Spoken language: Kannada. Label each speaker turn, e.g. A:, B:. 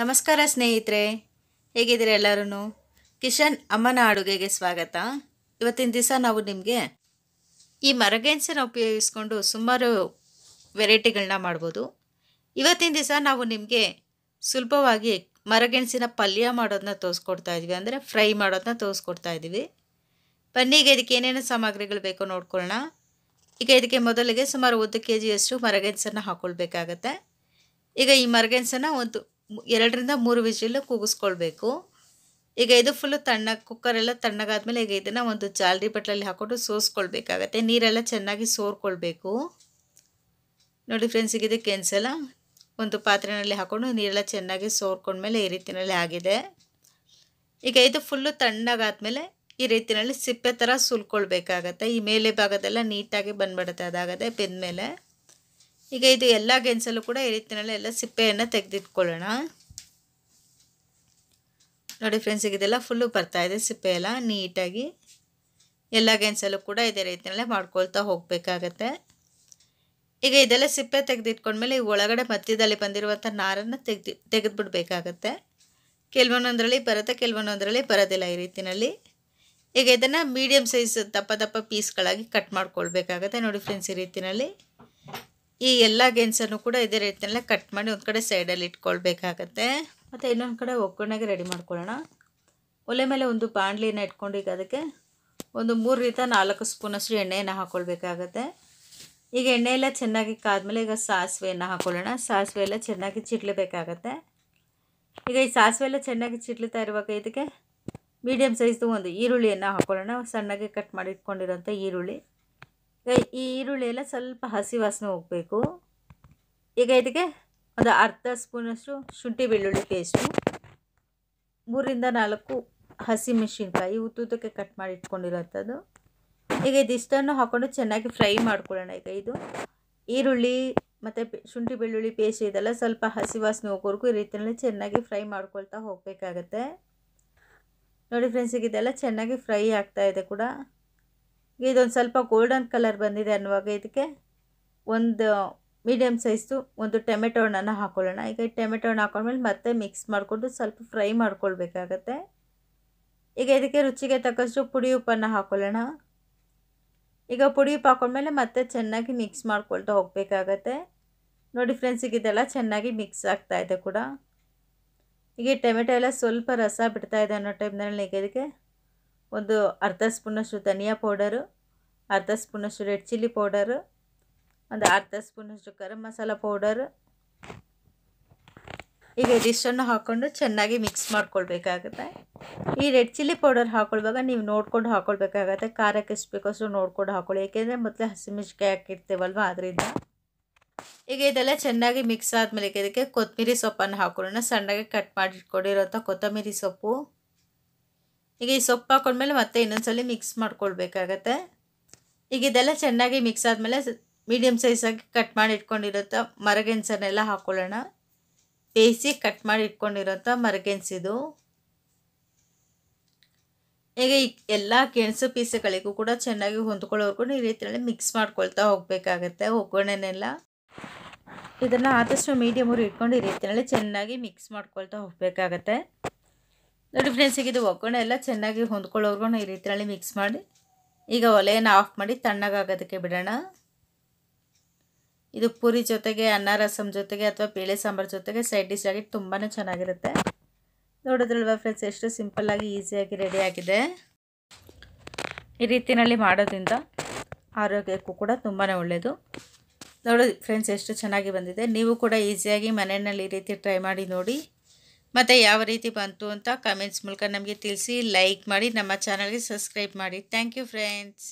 A: ನಮಸ್ಕಾರ ಸ್ನೇಹಿತರೆ ಹೇಗಿದ್ದೀರಿ ಎಲ್ಲರೂ ಕಿಶನ್ ಅಮ್ಮನ ಅಡುಗೆಗೆ ಸ್ವಾಗತ ಇವತ್ತಿನ ದಿವಸ ನಾವು ನಿಮಗೆ ಈ ಮರಗೆಣಸನ್ನು ಉಪಯೋಗಿಸ್ಕೊಂಡು ಸುಮಾರು ವೆರೈಟಿಗಳನ್ನ ಮಾಡ್ಬೋದು ಇವತ್ತಿನ ದಿವಸ ನಾವು ನಿಮಗೆ ಸುಲಭವಾಗಿ ಮರಗೆಣಸಿನ ಪಲ್ಯ ಮಾಡೋದನ್ನ ತೋರಿಸ್ಕೊಡ್ತಾ ಇದ್ವಿ ಅಂದರೆ ಫ್ರೈ ಮಾಡೋದನ್ನ ತೋರಿಸ್ಕೊಡ್ತಾ ಇದ್ದೀವಿ ಬನ್ನಿ ಇದಕ್ಕೆ ಏನೇನು ಸಾಮಗ್ರಿಗಳು ಬೇಕೋ ನೋಡ್ಕೊಳ್ಳೋಣ ಈಗ ಇದಕ್ಕೆ ಮೊದಲಿಗೆ ಸುಮಾರು ಒಂದು ಕೆ ಜಿಯಷ್ಟು ಮರಗೆಣಸನ್ನು ಹಾಕ್ಕೊಳ್ಬೇಕಾಗತ್ತೆ ಈಗ ಈ ಮರಗೆಣಸನ್ನು ಒಂದು ಎರಡರಿಂದ ಮೂರು ವಿಜಿಲು ಕೂಗಿಸ್ಕೊಳ್ಬೇಕು ಈಗ ಇದು ಫುಲ್ಲು ತಣ್ಣ ಕುಕ್ಕರೆಲ್ಲ ತಣ್ಣಗಾದ್ಮೇಲೆ ಈಗ ಇದನ್ನು ಒಂದು ಜಾಲರಿ ಬಟ್ಲಲ್ಲಿ ಹಾಕ್ಕೊಂಡು ಸೋಸ್ಕೊಳ್ಬೇಕಾಗತ್ತೆ ನೀರೆಲ್ಲ ಚೆನ್ನಾಗಿ ಸೋರ್ಕೊಳ್ಬೇಕು ನೋಡಿ ಫ್ರೆಂಡ್ಸ್ ಈಗ ಇದಕ್ಕೆ ಕೆನ್ಸಲ್ಲ ಒಂದು ಪಾತ್ರೆಯಲ್ಲಿ ಹಾಕ್ಕೊಂಡು ನೀರೆಲ್ಲ ಚೆನ್ನಾಗಿ ಸೋರ್ಕೊಂಡ್ಮೇಲೆ ಈ ರೀತಿಯಲ್ಲಿ ಆಗಿದೆ ಈಗ ಇದು ಫುಲ್ಲು ತಣ್ಣಗಾದ್ಮೇಲೆ ಈ ರೀತಿಯಲ್ಲಿ ಸಿಪ್ಪೆ ಥರ ಸುಲ್ಕೊಳ್ಬೇಕಾಗತ್ತೆ ಈ ಮೇಲೆ ಭಾಗದೆಲ್ಲ ನೀಟಾಗಿ ಬಂದ್ಬಿಡುತ್ತೆ ಅದಾಗದೆ ಬೆಂದಮೇಲೆ ಈಗ ಇದು ಎಲ್ಲ ಗೆಣಸಲ್ಲೂ ಕೂಡ ಈ ರೀತಿಯಲ್ಲಿ ಎಲ್ಲ ಸಿಪ್ಪೆಯನ್ನು ತೆಗೆದಿಟ್ಕೊಳ್ಳೋಣ ನೋಡಿ ಫ್ರೆಂಡ್ಸ್ ಈಗ ಇದೆಲ್ಲ ಫುಲ್ಲು ಬರ್ತಾಯಿದೆ ಸಿಪ್ಪೆ ಎಲ್ಲ ನೀಟಾಗಿ ಎಲ್ಲ ಗೆಣಸಲ್ಲೂ ಕೂಡ ಇದೇ ರೀತಿಯಲ್ಲೇ ಮಾಡ್ಕೊಳ್ತಾ ಹೋಗಬೇಕಾಗತ್ತೆ ಈಗ ಇದೆಲ್ಲ ಸಿಪ್ಪೆ ತೆಗೆದಿಟ್ಕೊಂಡ್ಮೇಲೆ ಈ ಒಳಗಡೆ ಮಧ್ಯದಲ್ಲಿ ಬಂದಿರುವಂಥ ನಾರನ್ನು ತೆಗೆದು ತೆಗೆದುಬಿಡ್ಬೇಕಾಗತ್ತೆ ಕೆಲವೊಂದೊಂದರಲ್ಲಿ ಬರುತ್ತೆ ಕೆಲವೊಂದೊಂದರಲ್ಲಿ ಬರೋದಿಲ್ಲ ಈ ರೀತಿಯಲ್ಲಿ ಈಗ ಇದನ್ನು ಮೀಡಿಯಮ್ ಸೈಜ್ ದಪ್ಪ ದಪ್ಪ ಪೀಸ್ಗಳಾಗಿ ಕಟ್ ಮಾಡ್ಕೊಳ್ಬೇಕಾಗತ್ತೆ ನೋಡಿ ಫ್ರೆಂಡ್ಸ್ ಈ ರೀತಿಯಲ್ಲಿ ಈ ಎಲ್ಲ ಗೆಣಸನ್ನು ಕೂಡ ಇದೇ ರೀತಿಯಲ್ಲೇ ಕಟ್ ಮಾಡಿ ಒಂದು ಕಡೆ ಸೈಡಲ್ಲಿ ಇಟ್ಕೊಳ್ಬೇಕಾಗತ್ತೆ ಮತ್ತು ಇನ್ನೊಂದು ಕಡೆ ಒಗ್ಗರಣೆಗೆ ರೆಡಿ ಮಾಡ್ಕೊಳ್ಳೋಣ ಒಲೆ ಮೇಲೆ ಒಂದು ಬಾಂಡ್ಲಿನ ಇಟ್ಕೊಂಡು ಈಗ ಅದಕ್ಕೆ ಒಂದು ಮೂರರಿಂದ ನಾಲ್ಕು ಸ್ಪೂನಷ್ಟು ಎಣ್ಣೆಯನ್ನು ಹಾಕ್ಕೊಳ್ಬೇಕಾಗತ್ತೆ ಈಗ ಎಣ್ಣೆ ಎಲ್ಲ ಚೆನ್ನಾಗಿ ಕಾದ್ಮೇಲೆ ಈಗ ಸಾಸಿವೆಯನ್ನು ಹಾಕ್ಕೊಳ್ಳೋಣ ಸಾಸಿವೆ ಎಲ್ಲ ಚೆನ್ನಾಗಿ ಚಿಡ್ಲೇಬೇಕಾಗತ್ತೆ ಈಗ ಈ ಸಾಸಿವೆ ಎಲ್ಲ ಚೆನ್ನಾಗಿ ಚಿಟ್ಲಿತಾ ಇರುವಾಗ ಇದಕ್ಕೆ ಮೀಡಿಯಮ್ ಸೈಜ್ದು ಒಂದು ಈರುಳ್ಳಿಯನ್ನು ಹಾಕ್ಕೊಳ್ಳೋಣ ಸಣ್ಣಗೆ ಕಟ್ ಮಾಡಿ ಇಟ್ಕೊಂಡಿರೋಂಥ ಈರುಳ್ಳಿ ಕೈ ಈ ಈರುಳ್ಳಿ ಎಲ್ಲ ಸ್ವಲ್ಪ ಹಸಿ ವಾಸನೆ ಹೋಗಬೇಕು ಈಗ ಇದಕ್ಕೆ ಒಂದು ಅರ್ಧ ಸ್ಪೂನಷ್ಟು ಶುಂಠಿ ಬೆಳ್ಳುಳ್ಳಿ ಪೇಸ್ಟು ಮೂರಿಂದ ನಾಲ್ಕು ಹಸಿ ಮೆಣಸಿನ್ಕಾಯಿ ಕಟ್ ಮಾಡಿ ಇಟ್ಕೊಂಡಿರೋಂಥದ್ದು ಈಗ ಇದಿಷ್ಟನ್ನು ಹಾಕ್ಕೊಂಡು ಚೆನ್ನಾಗಿ ಫ್ರೈ ಮಾಡ್ಕೊಳ್ಳೋಣ ಈಗ ಇದು ಈರುಳ್ಳಿ ಮತ್ತು ಶುಂಠಿ ಬೆಳ್ಳುಳ್ಳಿ ಪೇಸ್ಟ್ ಇದೆಲ್ಲ ಸ್ವಲ್ಪ ಹಸಿ ವಾಸನೆ ಹೋಗೋರ್ಗೂ ಈ ರೀತಿಯಲ್ಲಿ ಚೆನ್ನಾಗಿ ಫ್ರೈ ಮಾಡ್ಕೊಳ್ತಾ ಹೋಗಬೇಕಾಗತ್ತೆ ನೋಡಿ ಫ್ರೆಂಡ್ಸ್ ಇದೆಲ್ಲ ಚೆನ್ನಾಗಿ ಫ್ರೈ ಆಗ್ತಾಯಿದೆ ಕೂಡ ಇದೊಂದು ಸ್ವಲ್ಪ ಗೋಲ್ಡನ್ ಕಲರ್ ಬಂದಿದೆ ಅನ್ನುವಾಗ ಇದಕ್ಕೆ ಒಂದು ಮೀಡಿಯಮ್ ಸೈಜ್ದು ಒಂದು ಟೊಮೆಟೊ ಹಣ್ಣನ್ನು ಹಾಕ್ಕೊಳ್ಳೋಣ ಈಗ ಟೊಮೆಟೊ ಹಣ್ಣು ಹಾಕೊಂಡ್ಮೇಲೆ ಮತ್ತೆ ಮಿಕ್ಸ್ ಮಾಡಿಕೊಂಡು ಸ್ವಲ್ಪ ಫ್ರೈ ಮಾಡ್ಕೊಳ್ಬೇಕಾಗತ್ತೆ ಈಗ ಇದಕ್ಕೆ ರುಚಿಗೆ ತಕ್ಕಷ್ಟು ಪುಡಿ ಉಪ್ಪನ್ನು ಹಾಕ್ಕೊಳ್ಳೋಣ ಈಗ ಪುಡಿ ಉಪ್ಪು ಹಾಕೊಂಡ್ಮೇಲೆ ಮತ್ತೆ ಚೆನ್ನಾಗಿ ಮಿಕ್ಸ್ ಮಾಡ್ಕೊಳ್ತಾ ಹೋಗಬೇಕಾಗತ್ತೆ ನೋಡಿ ಫ್ರೆಂಡ್ಸ್ ಈಗ ಇದೆಲ್ಲ ಚೆನ್ನಾಗಿ ಮಿಕ್ಸ್ ಆಗ್ತಾಯಿದೆ ಕೂಡ ಈಗ ಟೊಮೆಟೊ ಎಲ್ಲ ಸ್ವಲ್ಪ ರಸ ಬಿಡ್ತಾಯಿದೆ ಅನ್ನೋ ಟೈಮ್ನಲ್ಲಿ ಈಗ ಇದಕ್ಕೆ ಒಂದು ಅರ್ಧ ಸ್ಪೂನಷ್ಟು ಧನಿಯಾ ಪೌಡರು ಅರ್ಧ ಸ್ಪೂನಷ್ಟು ರೆಡ್ ಚಿಲ್ಲಿ ಪೌಡರು ಒಂದು ಅರ್ಧ ಸ್ಪೂನಷ್ಟು ಗರಂ ಮಸಾಲ ಪೌಡರು ಈಗ ಇದಿಷ್ಟನ್ನು ಹಾಕ್ಕೊಂಡು ಚೆನ್ನಾಗಿ ಮಿಕ್ಸ್ ಮಾಡ್ಕೊಳ್ಬೇಕಾಗುತ್ತೆ ಈ ರೆಡ್ ಚಿಲ್ಲಿ ಪೌಡರ್ ಹಾಕ್ಕೊಳ್ಳುವಾಗ ನೀವು ನೋಡ್ಕೊಂಡು ಹಾಕ್ಕೊಳ್ಬೇಕಾಗತ್ತೆ ಖಾರಕ್ಕೆ ಎಷ್ಟು ಅಷ್ಟು ನೋಡ್ಕೊಂಡು ಹಾಕೊಳ್ಳಿ ಏಕೆಂದರೆ ಮೊದಲೇ ಹಸಿಮೆಣ್ಸಿಕಾಯಿ ಹಾಕಿರ್ತೀವಲ್ವ ಅದರಿಂದ ಈಗ ಇದೆಲ್ಲ ಚೆನ್ನಾಗಿ ಮಿಕ್ಸ್ ಆದಮೇಲೆ ಇದಕ್ಕೆ ಕೊತ್ತಂಬರಿ ಸೊಪ್ಪನ್ನು ಹಾಕೊಳ್ಳೋಣ ಸಣ್ಣಗೆ ಕಟ್ ಮಾಡಿಟ್ಕೊಂಡಿರೋಂಥ ಕೊತ್ತಂಬರಿ ಸೊಪ್ಪು ಈಗ ಈ ಸೊಪ್ಪು ಹಾಕೊಂಡ್ಮೇಲೆ ಮತ್ತೆ ಇನ್ನೊಂದ್ಸಲ ಮಿಕ್ಸ್ ಮಾಡ್ಕೊಳ್ಬೇಕಾಗತ್ತೆ ಈಗ ಇದೆಲ್ಲ ಚೆನ್ನಾಗಿ ಮಿಕ್ಸ್ ಆದಮೇಲೆ ಮೀಡಿಯಮ್ ಸೈಜಾಗಿ ಕಟ್ ಮಾಡಿ ಇಟ್ಕೊಂಡಿರೋಂಥ ಮರಗೆಣಸನ್ನೆಲ್ಲ ಹಾಕ್ಕೊಳ್ಳೋಣ ಬೇಯಿಸಿ ಕಟ್ ಮಾಡಿ ಇಟ್ಕೊಂಡಿರೋಂಥ ಮರಗೆಣಸಿದು ಈಗ ಈ ಎಲ್ಲ ಗೆಣಸು ಪೀಸುಗಳಿಗೂ ಕೂಡ ಚೆನ್ನಾಗಿ ಹೊಂದ್ಕೊಳ್ಳೋರ್ಗೂ ಈ ರೀತಿಯಲ್ಲಿ ಮಿಕ್ಸ್ ಮಾಡ್ಕೊಳ್ತಾ ಹೋಗಬೇಕಾಗತ್ತೆ ಒಗ್ಗರಣೆನೆಲ್ಲ ಇದನ್ನು ಆದಷ್ಟು ಮೀಡಿಯಮ್ ಇಟ್ಕೊಂಡು ಈ ರೀತಿಯಲ್ಲಿ ಚೆನ್ನಾಗಿ ಮಿಕ್ಸ್ ಮಾಡ್ಕೊಳ್ತಾ ಹೋಗಬೇಕಾಗತ್ತೆ ನೋಡಿ ಫ್ರೆಂಡ್ಸ್ ಈಗ ಇದು ಒಗ್ಗರಣೆ ಎಲ್ಲ ಚೆನ್ನಾಗಿ ಹೊಂದ್ಕೊಳ್ಳೋರ್ಗೂ ಈ ರೀತಿಯಲ್ಲಿ ಮಿಕ್ಸ್ ಮಾಡಿ ಈಗ ಒಲೆಯನ್ನು ಆಫ್ ಮಾಡಿ ತಣ್ಣಗಾಗೋದಕ್ಕೆ ಬಿಡೋಣ ಇದು ಪೂರಿ ಜೊತೆಗೆ ಅನ್ನ ರಸಮ್ ಜೊತೆಗೆ ಅಥವಾ ಬೇಳೆ ಸಾಂಬಾರು ಜೊತೆಗೆ ಸೈಡ್ ಡಿಶ್ ಆಗಿ ತುಂಬಾ ಚೆನ್ನಾಗಿರುತ್ತೆ ನೋಡೋದ್ರಲ್ವ ಫ್ರೆಂಡ್ಸ್ ಎಷ್ಟು ಸಿಂಪಲ್ಲಾಗಿ ಈಸಿಯಾಗಿ ರೆಡಿ ಆಗಿದೆ ಈ ರೀತಿಯಲ್ಲಿ ಮಾಡೋದ್ರಿಂದ ಆರೋಗ್ಯಕ್ಕೂ ಕೂಡ ತುಂಬಾ ಒಳ್ಳೆಯದು ನೋಡೋದು ಫ್ರೆಂಡ್ಸ್ ಎಷ್ಟು ಚೆನ್ನಾಗಿ ಬಂದಿದೆ ನೀವು ಕೂಡ ಈಸಿಯಾಗಿ ಮನೆಯಲ್ಲಿ ಈ ರೀತಿ ಟ್ರೈ ಮಾಡಿ ನೋಡಿ ಮತ್ತು ಯಾವ ರೀತಿ ಬಂತು ಅಂತ ಕಮೆಂಟ್ಸ್ ಮೂಲಕ ನಮಗೆ ತಿಳಿಸಿ ಲೈಕ್ ಮಾಡಿ ನಮ್ಮ ಚಾನಲ್ಗೆ ಸಬ್ಸ್ಕ್ರೈಬ್ ಮಾಡಿ ಥ್ಯಾಂಕ್ ಯು ಫ್ರೆಂಡ್ಸ್